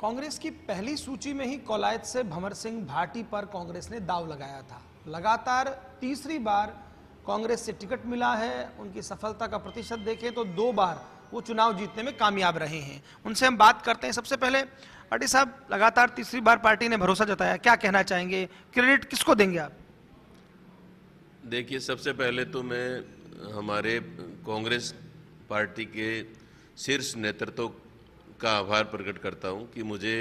कांग्रेस की पहली सूची में ही कौलायत से भंवर सिंह भाटी पर कांग्रेस ने दाव लगाया था लगातार तीसरी बार कांग्रेस से टिकट मिला है उनकी सफलता का प्रतिशत देखें तो दो बार वो चुनाव जीतने में कामयाब रहे हैं उनसे हम बात करते हैं सबसे पहले पार्टी साहब लगातार तीसरी बार पार्टी ने भरोसा जताया क्या कहना चाहेंगे क्रेडिट किसको देंगे आप देखिए सबसे पहले तो मैं हमारे कांग्रेस पार्टी के शीर्ष नेतृत्व का आभार प्रकट करता हूं कि मुझे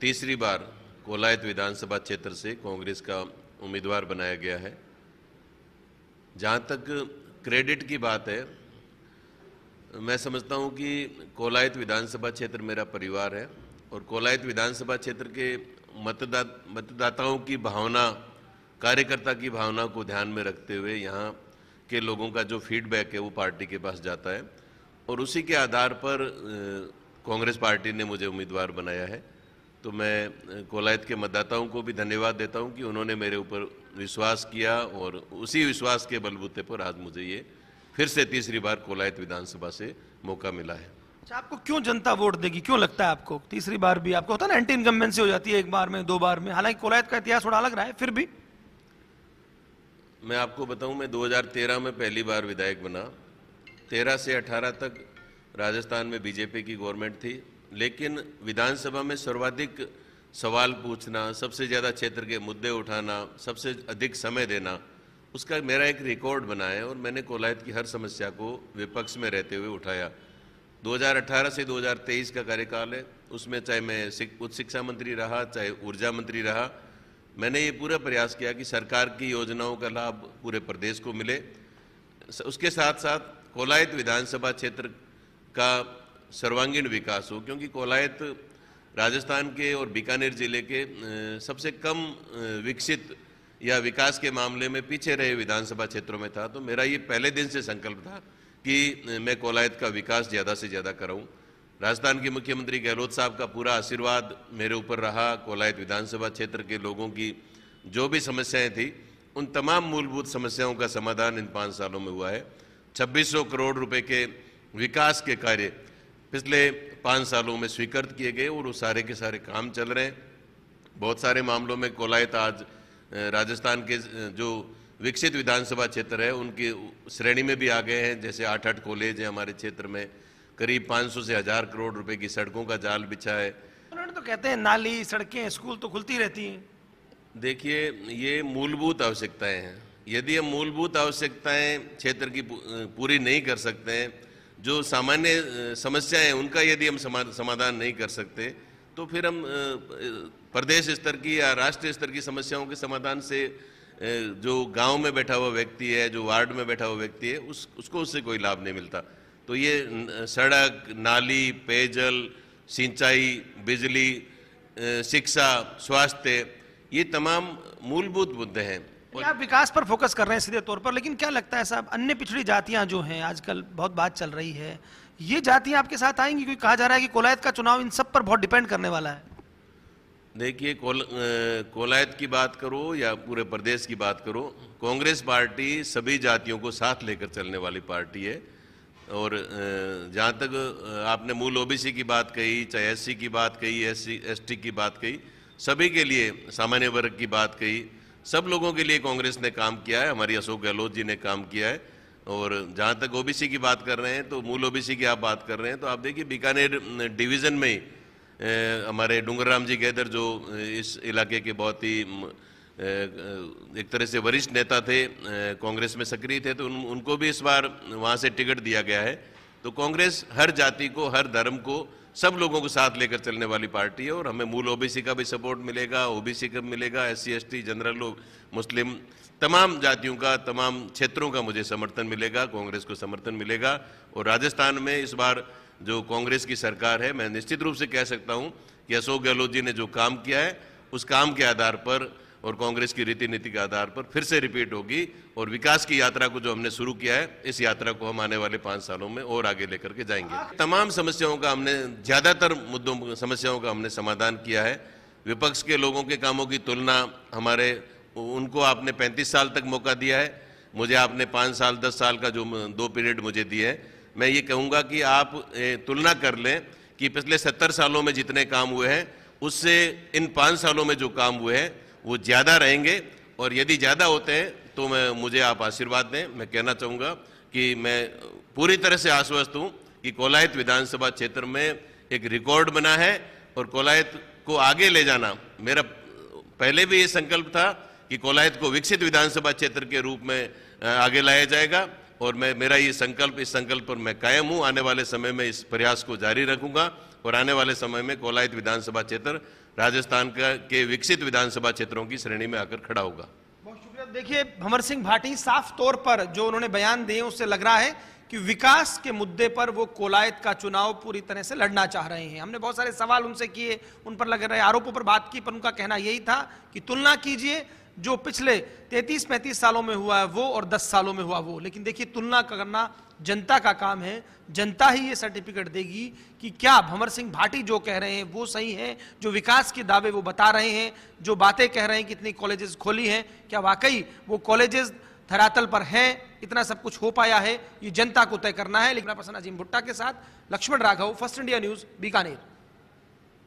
तीसरी बार कोलायत विधानसभा क्षेत्र से कांग्रेस का उम्मीदवार बनाया गया है जहां तक क्रेडिट की बात है मैं समझता हूं कि कोलायत विधानसभा क्षेत्र मेरा परिवार है और कोलायत विधानसभा क्षेत्र के मतदा मतदाताओं की भावना कार्यकर्ता की भावना को ध्यान में रखते हुए यहाँ के लोगों का जो फीडबैक है वो पार्टी के पास जाता है और उसी के आधार पर कांग्रेस पार्टी ने मुझे उम्मीदवार बनाया है तो मैं कोलायत के मतदाताओं को भी धन्यवाद देता हूं कि उन्होंने मेरे ऊपर विश्वास किया और उसी विश्वास के बलबूते पर आज मुझे ये फिर से तीसरी बार कोलायत विधानसभा से मौका मिला है अच्छा आपको क्यों जनता वोट देगी क्यों लगता है आपको तीसरी बार भी आपको होता है ना एंटी इनकम्बेंसी हो जाती है एक बार में दो बार में हालांकि कोलायत का इतिहास थोड़ा अलग रहा है फिर भी मैं आपको बताऊं मैं 2013 में पहली बार विधायक बना 13 से 18 तक राजस्थान में बीजेपी की गवर्नमेंट थी लेकिन विधानसभा में सर्वाधिक सवाल पूछना सबसे ज़्यादा क्षेत्र के मुद्दे उठाना सबसे अधिक समय देना उसका मेरा एक रिकॉर्ड बना है और मैंने कोलायत की हर समस्या को विपक्ष में रहते हुए उठाया 2018 से 2023 का कार्यकाल है उसमें चाहे मैं उच्च शिक्षा मंत्री रहा चाहे ऊर्जा मंत्री रहा मैंने ये पूरा प्रयास किया कि सरकार की योजनाओं का लाभ पूरे प्रदेश को मिले उसके साथ साथ कोलायत विधानसभा क्षेत्र का सर्वांगीण विकास हो क्योंकि कोलायत राजस्थान के और बीकानेर जिले के सबसे कम विकसित या विकास के मामले में पीछे रहे विधानसभा क्षेत्रों में था तो मेरा ये पहले दिन से संकल्प था कि मैं कोलायत का विकास ज़्यादा से ज़्यादा कराऊं राजस्थान के मुख्यमंत्री गहलोत साहब का पूरा आशीर्वाद मेरे ऊपर रहा कोलायत विधानसभा क्षेत्र के लोगों की जो भी समस्याएं थी उन तमाम मूलभूत समस्याओं का समाधान इन पाँच सालों में हुआ है 2600 करोड़ रुपए के विकास के कार्य पिछले पाँच सालों में स्वीकृत किए गए और वो सारे के सारे काम चल रहे हैं बहुत सारे मामलों में कोलायत आज राजस्थान के जो विकसित विधानसभा क्षेत्र है उनकी श्रेणी में भी आ गए हैं जैसे आठ आठ कॉलेज हैं हमारे क्षेत्र में करीब 500 से हज़ार करोड़ रुपए की सड़कों का जाल बिछा है उन्होंने तो कहते हैं नाली सड़कें स्कूल तो खुलती रहती हैं देखिए ये मूलभूत आवश्यकताएं हैं यदि हम मूलभूत आवश्यकताएं क्षेत्र की पूरी नहीं कर सकते हैं जो सामान्य समस्याएं उनका यदि हम समाधान नहीं कर सकते तो फिर हम प्रदेश स्तर की या राष्ट्रीय स्तर की समस्याओं के समाधान से जो गांव में बैठा हुआ व्यक्ति है जो वार्ड में बैठा हुआ व्यक्ति है उस उसको उससे कोई लाभ नहीं मिलता तो ये सड़क नाली पेयजल सिंचाई बिजली शिक्षा स्वास्थ्य ये तमाम मूलभूत मुद्दे हैं आप विकास पर फोकस कर रहे हैं सीधे तौर पर लेकिन क्या लगता है साहब अन्य पिछड़ी जातियां जो हैं आजकल बहुत बात चल रही है ये जातियां आपके साथ आएंगी क्योंकि कहा जा रहा है कि कोलायत का चुनाव इन सब पर बहुत डिपेंड करने वाला है देखिए कोल, कोलायत की बात करो या पूरे प्रदेश की बात करो कांग्रेस पार्टी सभी जातियों को साथ लेकर चलने वाली पार्टी है और जहाँ तक आपने मूल ओबीसी की बात कही चाहे एससी की बात कही एससी एसटी की बात कही सभी के लिए सामान्य वर्ग की बात कही सब लोगों के लिए कांग्रेस ने काम किया है हमारी अशोक गहलोत जी ने काम किया है और जहाँ तक ओबीसी की बात कर रहे हैं तो मूल ओबीसी की आप बात कर रहे हैं तो आप देखिए बीकानेर डिवीज़न में ही हमारे डूंगरराम जी गैदर जो इस इलाके के बहुत ही एक तरह से वरिष्ठ नेता थे कांग्रेस में सक्रिय थे तो उन, उनको भी इस बार वहाँ से टिकट दिया गया है तो कांग्रेस हर जाति को हर धर्म को सब लोगों को साथ लेकर चलने वाली पार्टी है और हमें मूल ओबीसी का भी सपोर्ट मिलेगा ओबीसी का मिलेगा एस सी जनरल लोग मुस्लिम तमाम जातियों का तमाम क्षेत्रों का मुझे समर्थन मिलेगा कांग्रेस को समर्थन मिलेगा और राजस्थान में इस बार जो कांग्रेस की सरकार है मैं निश्चित रूप से कह सकता हूँ कि अशोक गहलोत जी ने जो काम किया है उस काम के आधार पर और कांग्रेस की रीति नीति के आधार पर फिर से रिपीट होगी और विकास की यात्रा को जो हमने शुरू किया है इस यात्रा को हम आने वाले पाँच सालों में और आगे लेकर के जाएंगे तमाम समस्याओं का हमने ज़्यादातर मुद्दों समस्याओं का हमने समाधान किया है विपक्ष के लोगों के कामों की तुलना हमारे उनको आपने पैंतीस साल तक मौका दिया है मुझे आपने पाँच साल दस साल का जो दो पीरियड मुझे दिए है मैं ये कहूँगा कि आप तुलना कर लें कि पिछले सत्तर सालों में जितने काम हुए हैं उससे इन पाँच सालों में जो काम हुए हैं वो ज़्यादा रहेंगे और यदि ज़्यादा होते हैं तो मैं मुझे आप आशीर्वाद दें मैं कहना चाहूँगा कि मैं पूरी तरह से आश्वस्त हूँ कि कोलायत विधानसभा क्षेत्र में एक रिकॉर्ड बना है और कोलायत को आगे ले जाना मेरा पहले भी ये संकल्प था कि कोलायत को विकसित विधानसभा क्षेत्र के रूप में आगे लाया जाएगा और मैं मेरा ये संकल्प इस संकल्प पर मैं कायम हूँ आने वाले समय में इस प्रयास को जारी रखूंगा और आने वाले समय में कोलायत विधानसभा क्षेत्र राजस्थान का के विकसित विधानसभा क्षेत्रों की श्रेणी में आकर खड़ा होगा बहुत शुक्रिया देखिए भंवर सिंह भाटी साफ तौर पर जो उन्होंने बयान दिए उससे लग रहा है कि विकास के मुद्दे पर वो कोलायत का चुनाव पूरी तरह से लड़ना चाह रहे हैं हमने बहुत सारे सवाल उनसे किए उन पर लग रहे आरोपों पर बात की पर उनका कहना यही था कि तुलना कीजिए जो पिछले 33-35 सालों में हुआ है वो और 10 सालों में हुआ वो लेकिन देखिए तुलना करना जनता का काम है जनता ही ये सर्टिफिकेट देगी कि क्या भंवर सिंह भाटी जो कह रहे हैं वो सही हैं जो विकास के दावे वो बता रहे हैं जो बातें कह रहे हैं कितनी कॉलेजेस खोली हैं क्या वाकई वो कॉलेजेस धरातल पर हैं इतना सब कुछ हो पाया है ये जनता को तय करना है लेकिन प्रसन्न अजीम भुट्टा के साथ Lakshman Raghav First India News Bikaner